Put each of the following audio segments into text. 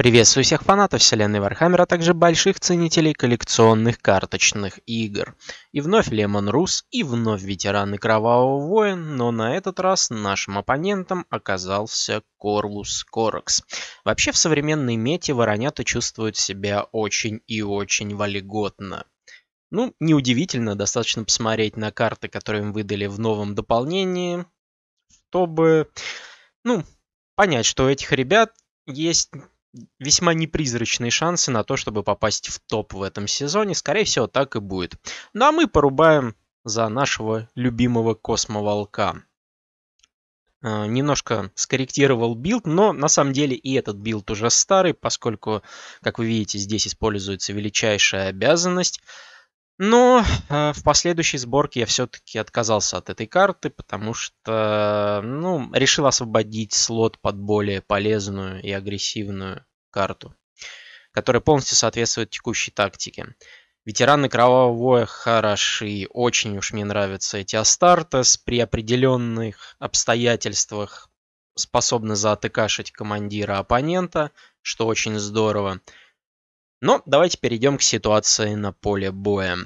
Приветствую всех фанатов вселенной Вархаммера, а также больших ценителей коллекционных карточных игр. И вновь Лемон Рус, и вновь ветераны Кровавого Воин, но на этот раз нашим оппонентом оказался Корлус Коракс. Вообще в современной мете воронята чувствуют себя очень и очень вольготно. Ну, неудивительно, достаточно посмотреть на карты, которые им выдали в новом дополнении, чтобы, ну, понять, что у этих ребят есть весьма непризрачные шансы на то, чтобы попасть в топ в этом сезоне. Скорее всего, так и будет. Ну а мы порубаем за нашего любимого космоволка. А, немножко скорректировал билд, но на самом деле и этот билд уже старый, поскольку, как вы видите, здесь используется величайшая обязанность – но ну, э, в последующей сборке я все-таки отказался от этой карты, потому что ну, решил освободить слот под более полезную и агрессивную карту, которая полностью соответствует текущей тактике. Ветераны Кровавого Воя хороши, очень уж мне нравятся эти Астартес, при определенных обстоятельствах способны заатыкашить командира оппонента, что очень здорово. Но давайте перейдем к ситуации на поле боя.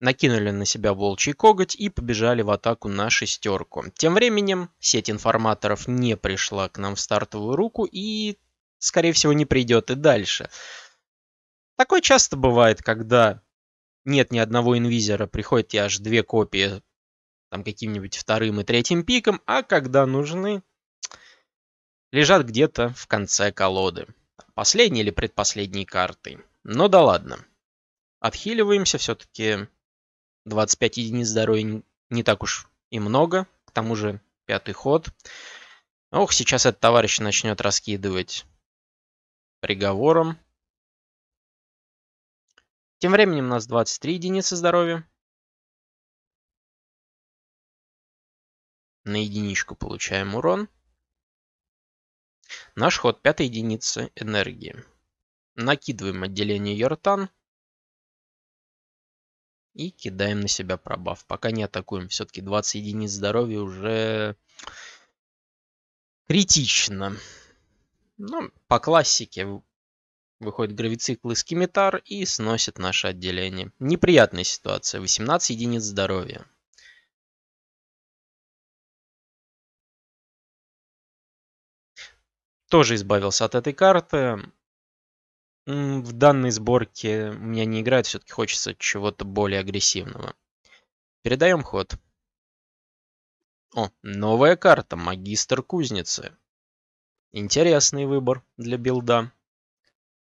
Накинули на себя волчий коготь и побежали в атаку на шестерку. Тем временем сеть информаторов не пришла к нам в стартовую руку и, скорее всего, не придет и дальше. Такое часто бывает, когда нет ни одного инвизера, приходят аж две копии там каким-нибудь вторым и третьим пиком, а когда нужны, лежат где-то в конце колоды последней или предпоследней картой. Но ну да ладно. Отхиливаемся, все-таки 25 единиц здоровья не так уж и много. К тому же пятый ход. Ох, сейчас этот товарищ начнет раскидывать приговором. Тем временем у нас 23 единицы здоровья. На единичку получаем урон. Наш ход пятой единицы энергии. Накидываем отделение Йортан. И кидаем на себя пробав. Пока не атакуем. Все-таки 20 единиц здоровья уже критично. Ну, по классике выходит гравицикл из Кимитар и сносит наше отделение. Неприятная ситуация. 18 единиц здоровья. тоже избавился от этой карты. В данной сборке у меня не играет, все-таки хочется чего-то более агрессивного. Передаем ход. О, новая карта, магистр кузницы. Интересный выбор для билда.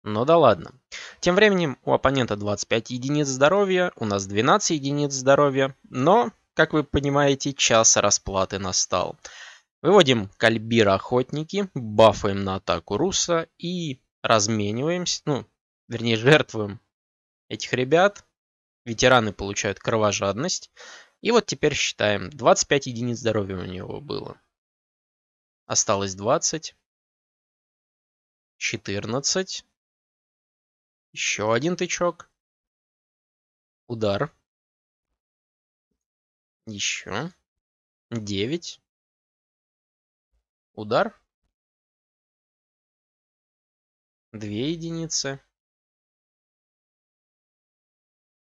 но ну да ладно. Тем временем у оппонента 25 единиц здоровья, у нас 12 единиц здоровья, но, как вы понимаете, час расплаты настал. Выводим кальбира охотники, бафаем на атаку руса и размениваемся, ну, вернее, жертвуем этих ребят. Ветераны получают кровожадность. И вот теперь считаем, 25 единиц здоровья у него было. Осталось 20. 14. Еще один тычок. Удар. Еще. 9 удар. Две единицы.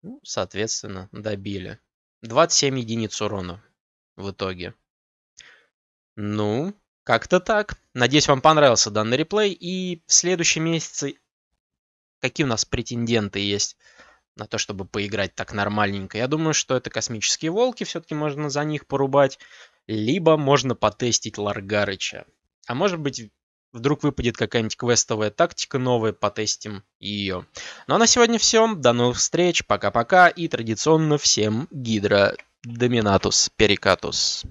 Ну, соответственно, добили. 27 единиц урона в итоге. Ну, как-то так. Надеюсь, вам понравился данный реплей. И в следующем месяце какие у нас претенденты есть на то, чтобы поиграть так нормальненько. Я думаю, что это космические волки, все-таки можно за них порубать. Либо можно потестить Ларгарыча. А может быть, вдруг выпадет какая-нибудь квестовая тактика новая, потестим ее. Ну а на сегодня все. До новых встреч. Пока-пока. И традиционно всем Гидро доминатус перикатус.